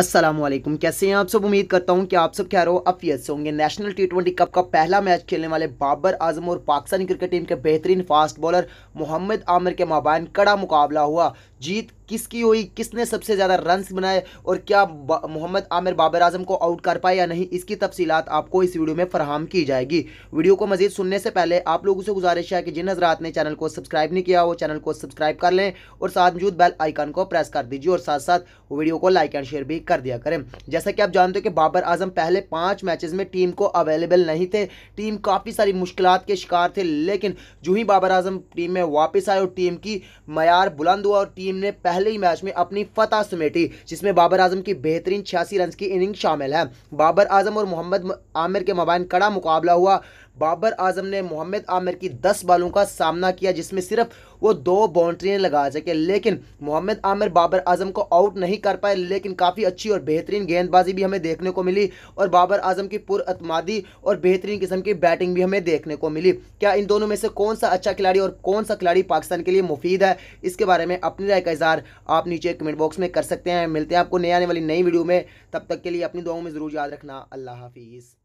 असलम कैसे हैं आप सब उम्मीद करता हूं कि आप सब कह रहे हो अफियत से होंगे नेशनल टी ट्वेंटी कप का पहला मैच खेलने वाले बाबर आजम और पाकिस्तानी क्रिकेट टीम के बेहतरीन फास्ट बॉलर मोहम्मद आमिर के माबाइन कड़ा मुकाबला हुआ जीत किसकी हुई किसने सबसे ज़्यादा रन बनाए और क्या मोहम्मद आमिर बाबर आजम को आउट कर पाए या नहीं इसकी तफसीत आपको इस वीडियो में फराम की जाएगी वीडियो को मजीद सुनने से पहले आप लोगों से गुजारिश है कि जिन हजरात ने चैनल को सब्सक्राइब नहीं किया वो चैनल को सब्सक्राइब कर लें और साथ मौजूद बेल आइकन को प्रेस कर दीजिए और साथ साथ वीडियो को लाइक एंड शेयर भी कर दिया करें जैसा कि आप जानते हो कि बाबर आजम पहले पाँच मैचेज में टीम को अवेलेबल नहीं थे टीम काफ़ी सारी मुश्किल के शिकार थे लेकिन जू ही बाबर आजम टीम में वापस आए और टीम की मैार बुलंद हुआ और टीम ने पहले पहले ही मैच में अपनी फतह समेटी जिसमें बाबर आजम की बेहतरीन छियासी रन की इनिंग शामिल है बाबर आजम और मोहम्मद आमिर के मबाइन कड़ा मुकाबला हुआ बाबर आजम ने मोहम्मद आमिर की 10 बालों का सामना किया जिसमें सिर्फ वो दो बाउंड्रियाँ लगा सके लेकिन मोहम्मद आमिर बाबर आजम को आउट नहीं कर पाए लेकिन काफ़ी अच्छी और बेहतरीन गेंदबाजी भी हमें देखने को मिली और बाबर आजम की पुरमादी और बेहतरीन किस्म की बैटिंग भी हमें देखने को मिली क्या इन दोनों में से कौन सा अच्छा खिलाड़ी और कौन सा खिलाड़ी पाकिस्तान के लिए मुफीद है इसके बारे में अपनी राय का इजहार आप नीचे कमेंट बॉक्स में कर सकते हैं मिलते हैं आपको नए आने वाली नई वीडियो में तब तक के लिए अपनी दुआओं में ज़रूर याद रखना अल्लाह हाफिज़